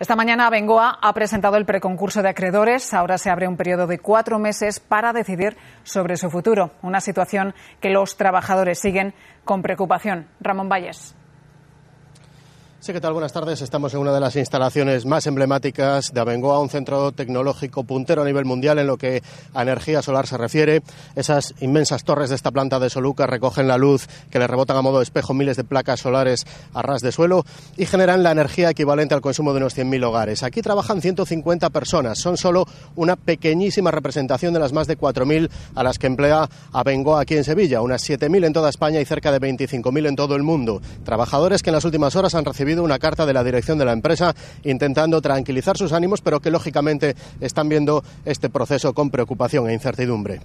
Esta mañana Bengoa ha presentado el preconcurso de acreedores. Ahora se abre un periodo de cuatro meses para decidir sobre su futuro. Una situación que los trabajadores siguen con preocupación. Ramón Valles. Sí, ¿qué tal? Buenas tardes. Estamos en una de las instalaciones más emblemáticas de Abengoa, un centro tecnológico puntero a nivel mundial en lo que a energía solar se refiere. Esas inmensas torres de esta planta de Soluca recogen la luz que le rebotan a modo de espejo miles de placas solares a ras de suelo y generan la energía equivalente al consumo de unos 100.000 hogares. Aquí trabajan 150 personas. Son solo una pequeñísima representación de las más de 4.000 a las que emplea Abengoa aquí en Sevilla, unas 7.000 en toda España y cerca de 25.000 en todo el mundo. Trabajadores que en las últimas horas han recibido una carta de la dirección de la empresa intentando tranquilizar sus ánimos, pero que lógicamente están viendo este proceso con preocupación e incertidumbre.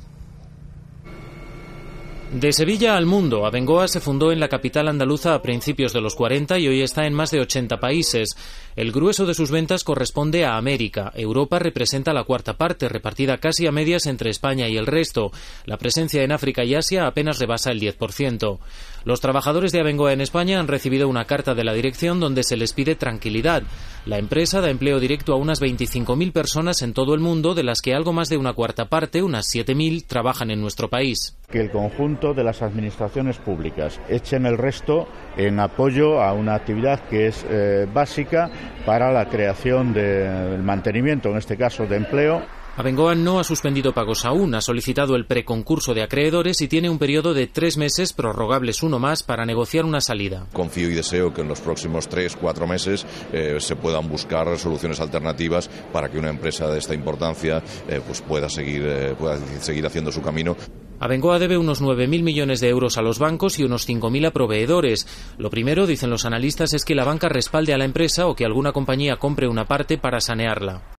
De Sevilla al mundo, Abengoa se fundó en la capital andaluza a principios de los 40 y hoy está en más de 80 países. El grueso de sus ventas corresponde a América. Europa representa la cuarta parte, repartida casi a medias entre España y el resto. La presencia en África y Asia apenas rebasa el 10%. Los trabajadores de Abengoa en España han recibido una carta de la dirección donde se les pide tranquilidad. La empresa da empleo directo a unas 25.000 personas en todo el mundo, de las que algo más de una cuarta parte, unas 7.000, trabajan en nuestro país. Que el conjunto de las administraciones públicas echen el resto en apoyo a una actividad que es eh, básica para la creación del mantenimiento, en este caso de empleo. Abengoa no ha suspendido pagos aún, ha solicitado el preconcurso de acreedores y tiene un periodo de tres meses, prorrogables uno más, para negociar una salida. Confío y deseo que en los próximos tres, cuatro meses eh, se puedan buscar soluciones alternativas para que una empresa de esta importancia eh, pues pueda, seguir, eh, pueda seguir haciendo su camino. Abengoa debe unos 9.000 millones de euros a los bancos y unos 5.000 a proveedores. Lo primero, dicen los analistas, es que la banca respalde a la empresa o que alguna compañía compre una parte para sanearla.